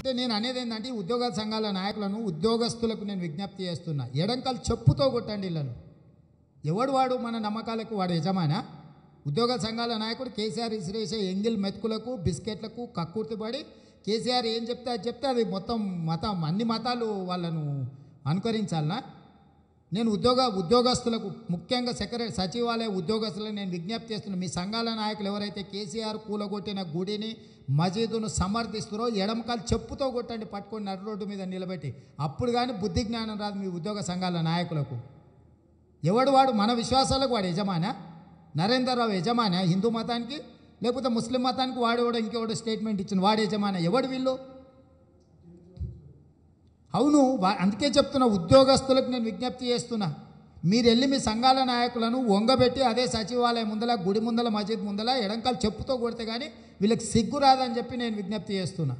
అంటే నేను అనేది ఏంటంటే ఉద్యోగ సంఘాల నాయకులను ఉద్యోగస్తులకు నేను విజ్ఞప్తి చేస్తున్నా ఎడంకలు చెప్పుతో కొట్టండి ఇళ్ళను ఎవడు వాడు మన నమ్మకాలకు వాడు యజమానా ఉద్యోగ సంఘాల నాయకుడు కేసీఆర్ ఇసిరేసే ఎంగిల్ మెతుకులకు బిస్కెట్లకు కక్కుర్తిపడి కేసీఆర్ ఏం చెప్తే అది చెప్తే అది మొత్తం మతం అన్ని మతాలు వాళ్ళను అనుకరించాలనా నేను ఉద్యోగ ఉద్యోగస్తులకు ముఖ్యంగా సెక్రటరీ సచివాలయ ఉద్యోగస్తులకు నేను విజ్ఞప్తి చేస్తున్నాను మీ సంఘాల నాయకులు ఎవరైతే కేసీఆర్ కూలగొట్టిన గుడిని మజీదును సమర్థిస్తున్నారో ఎడమకాలు చెప్పుతో కొట్టండి పట్టుకొని నడు రోడ్డు మీద నిలబెట్టి అప్పుడు కానీ బుద్ధి జ్ఞానం రాదు మీ ఉద్యోగ సంఘాల నాయకులకు ఎవడు వాడు మన విశ్వాసాలకు వాడు యజమానా నరేంద్రరావు యజమానా హిందూ మతానికి లేకపోతే ముస్లిం మతానికి వాడు వాడెవడో ఇంకెవడో స్టేట్మెంట్ ఇచ్చిన వాడు యజమానా ఎవడు వీళ్ళు అవును అందుకే చెప్తున్నా ఉద్యోగస్తులకు నేను విజ్ఞప్తి చేస్తున్నా మీరు వెళ్ళి మీ సంఘాల నాయకులను వంగబెట్టి అదే సచివాలయం ముందల గుడి ముందల మస్జిద్ ముందల ఎడంకాలు చెప్పుతో కొడితే కానీ వీళ్ళకి సిగ్గు రాదని చెప్పి నేను విజ్ఞప్తి చేస్తున్నా